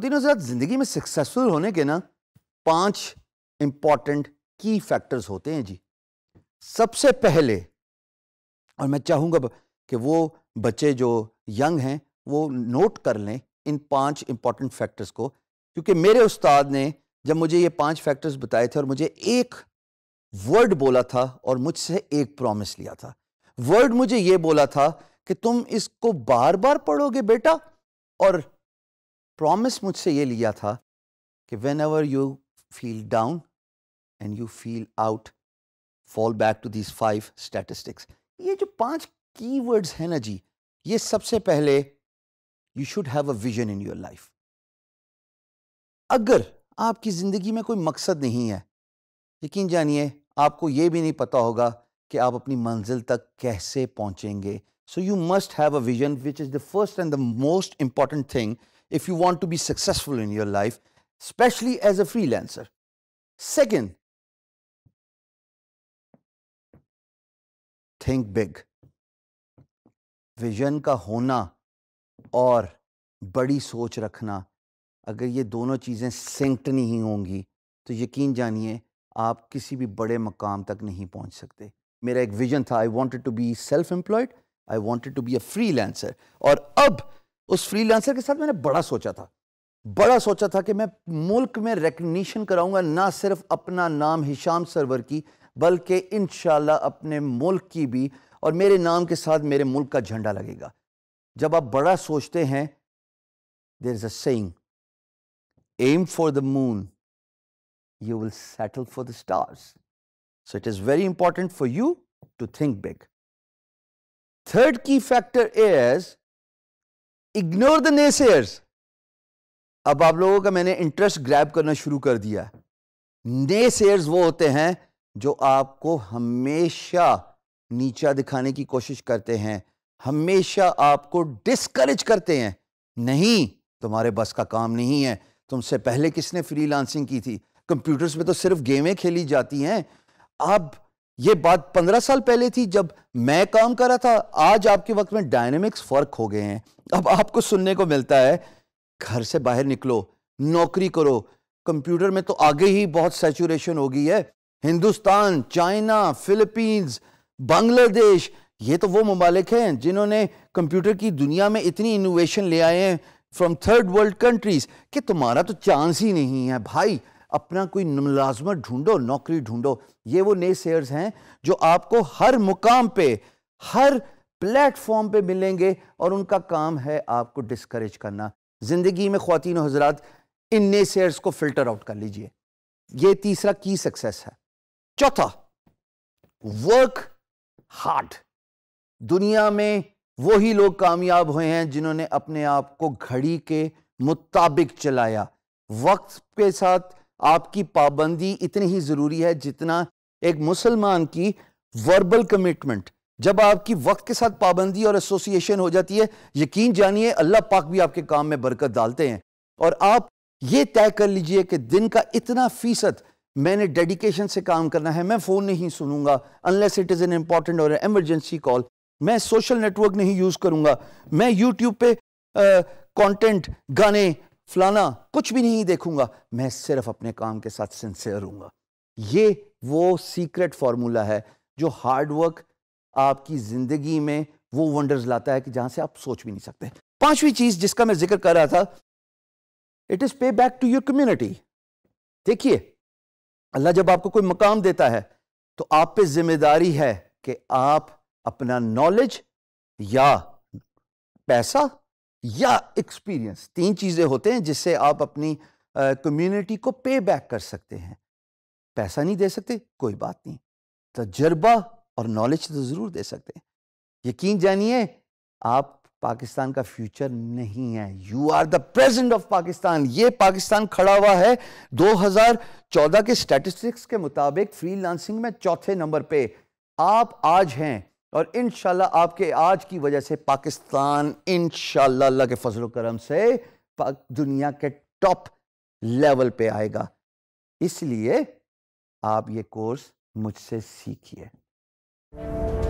फतिन हजरात ज़िंदगी में सक्सेसफुल होने के ना पांच इंपॉर्टेंट की फैक्टर्स होते हैं जी सबसे पहले और मैं चाहूंगा कि वो बच्चे जो यंग हैं वो नोट कर लें इन पांच इंपॉर्टेंट फैक्टर्स को क्योंकि मेरे उस्ताद ने जब मुझे ये पांच फैक्टर्स बताए थे और मुझे एक वर्ड बोला था और मुझसे एक प्रॉमिस लिया था वर्ड मुझे ये बोला था कि तुम इसको बार बार पढ़ोगे बेटा और प्रॉमिस मुझसे ये लिया था कि whenever you feel down and you feel out fall back to these five statistics ये जो पांच कीवर्ड्स हैं ना जी ये सबसे पहले you should have a vision in your life अगर आपकी ज़िंदगी में कोई मकसद नहीं है यकीन जानिए आपको ये भी नहीं पता होगा कि आप अपनी मंजिल तक कैसे पहुंचेंगे so you must have a vision which is the first and the most important thing if you want to be successful in your life, especially as a freelancer. Second, think big vision का होना और बड़ी सोच रखना अगर ये दोनों चीज़ें सिंक्ट नहीं होंगी तो यकीन जानिए आप किसी भी बड़े मकाम तक नहीं पहुंच सकते मेरा एक विजन था I wanted to be self employed I wanted to be a freelancer और अब उस फ्रीलांसर के साथ मैंने बड़ा सोचा था बड़ा सोचा था कि मैं मुल्क में रिकग्निशन कराऊंगा ना सिर्फ अपना नाम हिशाम सरवर की बल्कि इन अपने मुल्क की भी और मेरे नाम के साथ मेरे मुल्क का झंडा लगेगा जब आप बड़ा सोचते हैं there is an aim for the moon you will settle for the stars so it is very important for you to think big third की factor is ignore the naysayers अब आप लोगों का मैंने इंटरेस्ट ग्रैब करना शुरू कर दिया नेसेयर्स वो होते हैं जो आपको हमेशा नीचा दिखाने की कोशिश करते हैं हमेशा आपको डिस्करेज करते हैं नहीं तुम्हारे बस का काम नहीं है तुमसे पहले किसने फ्रीलांसिंग की थी कंप्यूटर्स में तो सिर्फ गेमें खेली जाती हैं अब ये बात पंद्रह साल पहले थी जब मैं काम कर रहा था आज आपके वक्त में डायनेमिक्स फर्क हो गए हैं अब आपको सुनने को मिलता है घर से बाहर निकलो नौकरी करो कंप्यूटर में तो आगे ही बहुत सेचुरेशन हो गई है हिंदुस्तान चाइना फिलीपींस बांग्लादेश ये तो वो ममालिक हैं जिन्होंने कंप्यूटर की दुनिया में इतनी इनोवेशन ले आए हैं फ्रॉम थर्ड वर्ल्ड कंट्रीज कि तुम्हारा तो चांस ही नहीं है भाई अपना कोई मुलाजमत ढूंढो नौकरी ढूंढो ये वो नए शेयर्स हैं जो आपको हर मुकाम पे हर प्लेटफॉर्म पे मिलेंगे और उनका काम है आपको डिस्करेज करना ज़िंदगी में खातिन हजरात इन शेयर को फिल्टर आउट कर लीजिए ये तीसरा की सक्सेस है चौथा वर्क हार्ड दुनिया में वही लोग कामयाब हुए हैं जिन्होंने अपने आप को घड़ी के मुताबिक चलाया वक्त के साथ आपकी पाबंदी इतनी ही ज़रूरी है जितना एक मुसलमान की वर्बल कमिटमेंट जब आपकी वक्त के साथ पाबंदी और एसोसिएशन हो जाती है यकीन जानिए अल्लाह पाक भी आपके काम में बरकत डालते हैं और आप ये तय कर लीजिए कि दिन का इतना फीसद मैंने डेडिकेशन से काम करना है मैं फ़ोन नहीं सुनूंगा unless it is an important और एमरजेंसी कॉल मैं सोशल नेटवर्क नहीं यूज़ करूंगा मैं यूट्यूब पे कंटेंट गाने फलाना कुछ भी नहीं देखूंगा मैं सिर्फ अपने काम के साथ सिंसियर हूँ ये वो सीक्रेट फार्मूला है जो हार्डवर्क आपकी ज़िंदगी में वो वंडर्स लाता है कि जहां से आप सोच भी नहीं सकते पांचवी चीज़ जिसका मैं जिक्र कर रहा था it is pay back to your community देखिए अल्लाह जब आपको कोई मकाम देता है तो आप पे जिम्मेदारी है कि आप अपना नॉलेज या पैसा या एक्सपीरियंस तीन चीज़ें होते हैं जिससे आप अपनी कम्युनिटी को पे बैक कर सकते हैं पैसा नहीं दे सकते कोई बात नहीं तजर्बा और नॉलेज तो ज़रूर दे सकते हैं यकीन जानिए आप पाकिस्तान का फ्यूचर नहीं है you are the present of Pakistan ये पाकिस्तान खड़ा हुआ है 2014 के स्टैटिस्टिक्स के मुताबिक फ्रीलांसिंग में चौथे नंबर पे आप आज हैं और इन आपके आज की वजह से पाकिस्तान इन अल्लाह के फजल करम से दुनिया के टॉप लेवल पे आएगा इसलिए आप ये कोर्स मुझसे सीखिए you